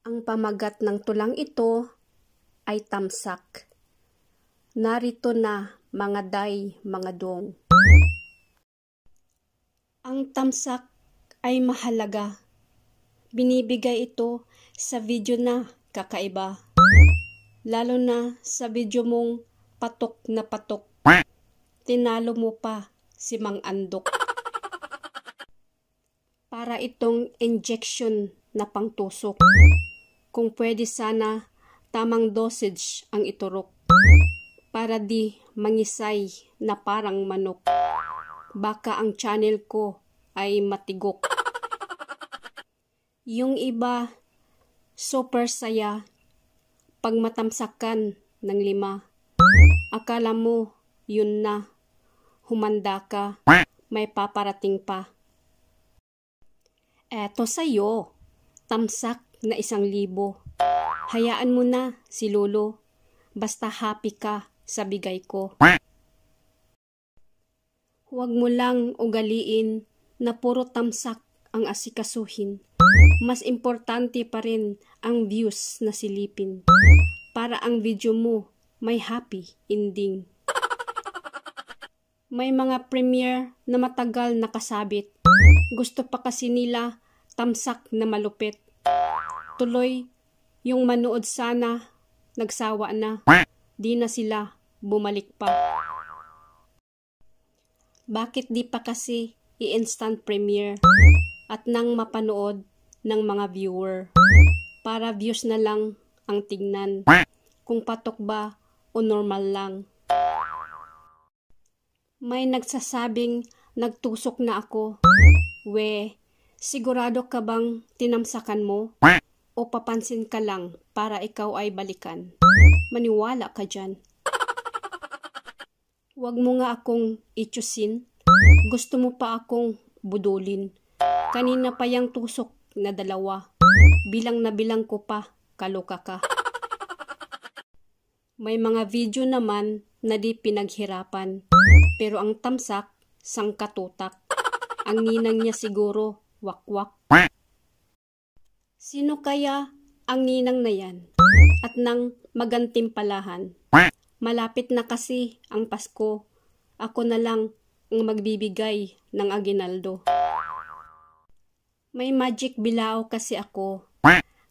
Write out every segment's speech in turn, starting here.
Ang pamagat ng tulang ito ay tamsak. Narito na mga day, mga dong. Ang tamsak ay mahalaga. Binibigay ito sa video na kakaiba. Lalo na sa video mong patok na patok. Tinalo mo pa si Mang Andok. Para itong injection na pangtusok. Kung pwede sana, tamang dosage ang iturok. Para di mangisay na parang manok. Baka ang channel ko ay matigok. Yung iba, super saya. Pag matamsakan ng lima. Akala mo, yun na. Humanda ka. May paparating pa. Eto sa'yo. Tamsak na isang libo. Hayaan mo na si Lolo. Basta happy ka sa bigay ko. Huwag mo lang ugaliin na puro tamsak ang asikasuhin. Mas importante pa rin ang views na silipin. Para ang video mo may happy ending. May mga premiere na matagal nakasabit. Gusto pa kasi nila tamsak na malupit Tuloy, yung manood sana, nagsawa na. Di na sila, bumalik pa. Bakit di pa kasi i-instant premiere at nang mapanood ng mga viewer? Para views na lang ang tingnan. Kung patok ba o normal lang. May nagsasabing nagtusok na ako. We, sigurado ka bang tinamsakan mo? o papansin ka lang para ikaw ay balikan. Maniwala ka dyan. Huwag mo nga akong itusin. Gusto mo pa akong budulin. Kanina pa yang tusok na dalawa. Bilang na bilang ko pa, kaloka ka. May mga video naman na di pinaghirapan. Pero ang tamsak, sangkatutak. Ang ninang niya siguro, wakwak. -wak. Sino kaya ang ninang na yan? At nang magantimpalahan. Malapit na kasi ang Pasko. Ako na lang ang magbibigay ng aginaldo. May magic bilao kasi ako.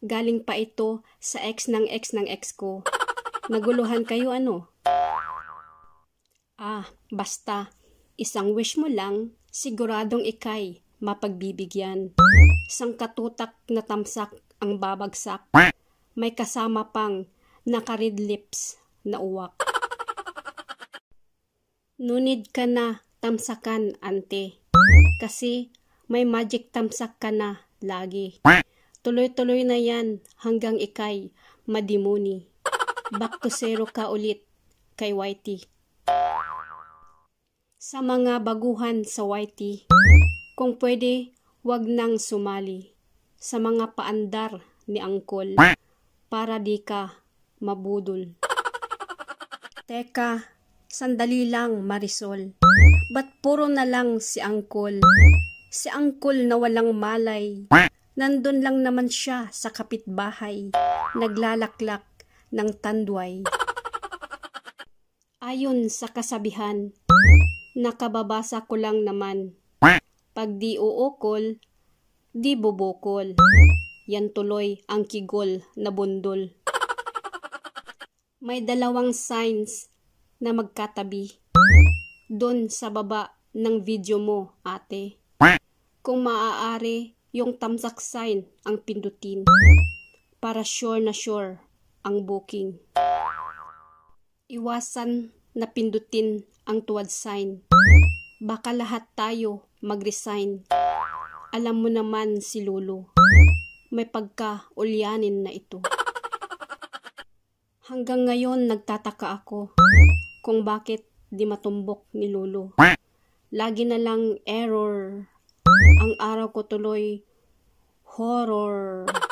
Galing pa ito sa ex ng ex ng ex ko. Naguluhan kayo ano? Ah, basta. Isang wish mo lang, siguradong ikay mapagbibigyan. Isang katutak na tamsak ang babagsak. May kasama pang nakarid lips na uwak. Nunid ka na tamsakan, ante. Kasi may magic tamsak ka na lagi. Tuloy-tuloy na yan hanggang ikay madimuni. Back to zero ka ulit kay Whitey. Sa mga baguhan sa Whitey, kung pwede, wag nang sumali sa mga paandar ni Angkol para di ka mabudol. Teka, sandali lang Marisol. Ba't puro na lang si Angkol? Si Angkol na walang malay. Nandun lang naman siya sa kapitbahay. Naglalaklak ng tandway. Ayon sa kasabihan, nakababasa ko lang naman pag di uukol, di bubukol. Yan tuloy ang kigol na bundol. May dalawang signs na magkatabi. Doon sa baba ng video mo, ate. Kung maaari, yung tamsak sign ang pindutin. Para sure na sure ang booking. Iwasan na pindutin ang tuwad sign baka lahat tayo mag-resign. Alam mo naman si Lolo, may pagka-ulyanin na ito. Hanggang ngayon nagtataka ako kung bakit di matumbok ni Lolo. Lagi na lang error. Ang araw ko tuloy horror.